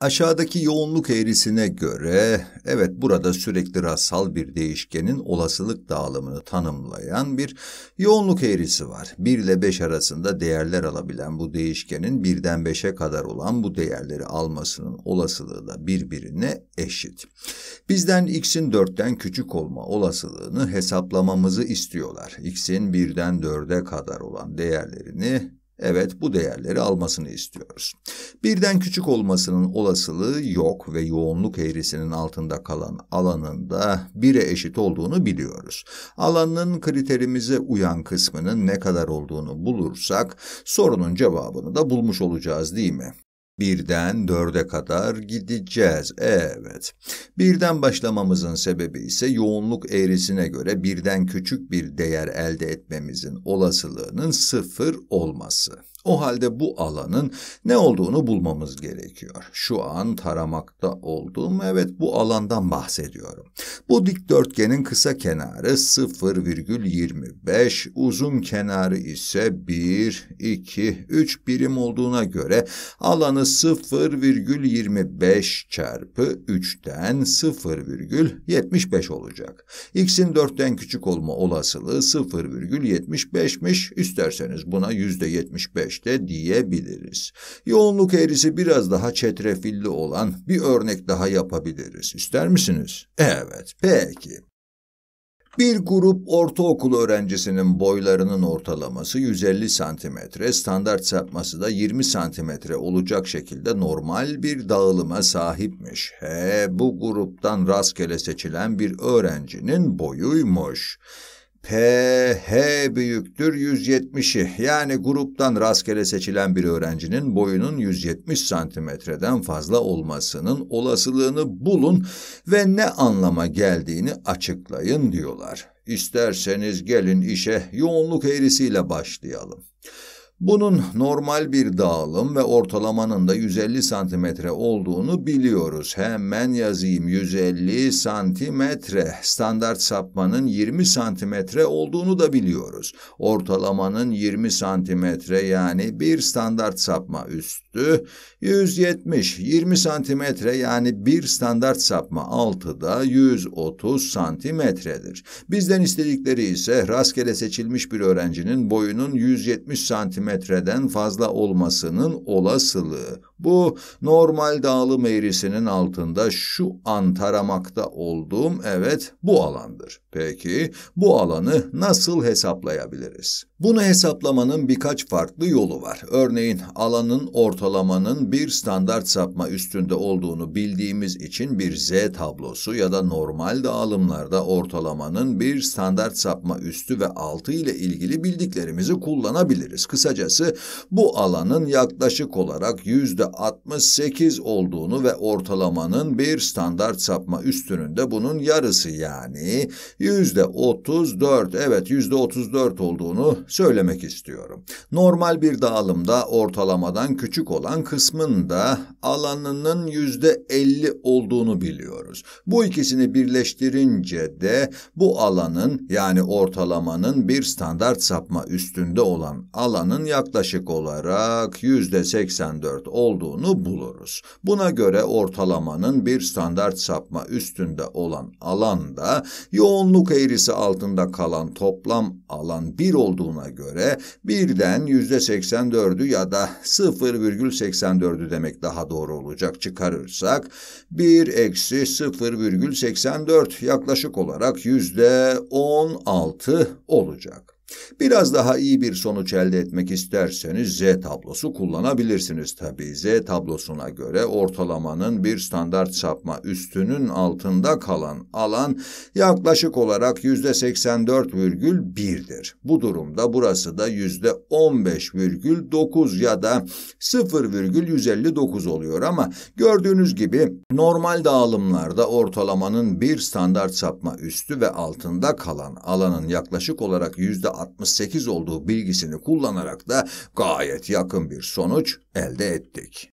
Aşağıdaki yoğunluk eğrisine göre, evet burada sürekli rastsal bir değişkenin olasılık dağılımını tanımlayan bir yoğunluk eğrisi var. 1 ile 5 arasında değerler alabilen bu değişkenin 1'den 5'e kadar olan bu değerleri almasının olasılığı da birbirine eşit. Bizden x'in 4'ten küçük olma olasılığını hesaplamamızı istiyorlar. x'in 1'den 4'e kadar olan değerlerini Evet bu değerleri almasını istiyoruz. Birden küçük olmasının olasılığı yok ve yoğunluk eğrisinin altında kalan alanın da 1'e eşit olduğunu biliyoruz. Alanın kriterimize uyan kısmının ne kadar olduğunu bulursak sorunun cevabını da bulmuş olacağız değil mi? Birden dörde kadar gideceğiz. Evet. Birden başlamamızın sebebi ise yoğunluk eğrisine göre birden küçük bir değer elde etmemizin olasılığının sıfır olması. O halde bu alanın ne olduğunu bulmamız gerekiyor. Şu an taramakta olduğum evet bu alandan bahsediyorum. Bu dikdörtgenin kısa kenarı 0,25, uzun kenarı ise 1, 2, 3 birim olduğuna göre alanı 0,25 çarpı 3'ten 0,75 olacak. X'in 4'ten küçük olma olasılığı 0,75'miş. İsterseniz buna %75 süreçte diyebiliriz. Yoğunluk eğrisi biraz daha çetrefilli olan bir örnek daha yapabiliriz. İster misiniz? Evet, peki. Bir grup ortaokul öğrencisinin boylarının ortalaması 150 santimetre, standart sapması da 20 santimetre olacak şekilde normal bir dağılıma sahipmiş. He, bu gruptan rastgele seçilen bir öğrencinin boyuymuş. PH büyüktür 170'i yani gruptan rastgele seçilen bir öğrencinin boyunun 170 santimetreden fazla olmasının olasılığını bulun ve ne anlama geldiğini açıklayın diyorlar. İsterseniz gelin işe yoğunluk eğrisiyle başlayalım. Bunun normal bir dağılım ve ortalamanın da 150 santimetre olduğunu biliyoruz. Hemen yazayım 150 santimetre. Standart sapmanın 20 santimetre olduğunu da biliyoruz. Ortalamanın 20 santimetre yani bir standart sapma üstü 170. 20 santimetre yani bir standart sapma altı da 130 santimetredir. Bizden istedikleri ise rastgele seçilmiş bir öğrencinin boyunun 170 santimetre metreden fazla olmasının olasılığı. Bu normal dağılım eğrisinin altında şu an taramakta olduğum evet bu alandır. Peki bu alanı nasıl hesaplayabiliriz? Bunu hesaplamanın birkaç farklı yolu var. Örneğin alanın ortalamanın bir standart sapma üstünde olduğunu bildiğimiz için bir Z tablosu ya da normal dağılımlarda ortalamanın bir standart sapma üstü ve altı ile ilgili bildiklerimizi kullanabiliriz. Kısacası bu alanın yaklaşık olarak yüzde %68 olduğunu ve ortalamanın bir standart sapma üstünün de bunun yarısı yani yüzde %34 evet yüzde %34 olduğunu söylemek istiyorum. Normal bir dağılımda ortalamadan küçük olan kısmın da alanının yüzde elli olduğunu biliyoruz. Bu ikisini birleştirince de bu alanın yani ortalamanın bir standart sapma üstünde olan alanın yaklaşık olarak yüzde seksen olduğunu buluruz. Buna göre ortalamanın bir standart sapma üstünde olan alanda yoğunluk eğrisi altında kalan toplam alan bir olduğunu olduğuna göre birden yüzde %84'ü ya da 0,84'ü demek daha doğru olacak çıkarırsak 1 eksi 0,84 yaklaşık olarak yüzde %16 olacak. Biraz daha iyi bir sonuç elde etmek isterseniz Z tablosu kullanabilirsiniz tabii. Z tablosuna göre ortalamanın bir standart sapma üstünün altında kalan alan yaklaşık olarak yüzde %84,1'dir. Bu durumda burası da yüzde %15,9 ya da 0,159 oluyor ama gördüğünüz gibi normal dağılımlarda ortalamanın bir standart sapma üstü ve altında kalan alanın yaklaşık olarak yüzde %68 olduğu bilgisini kullanarak da gayet yakın bir sonuç elde ettik.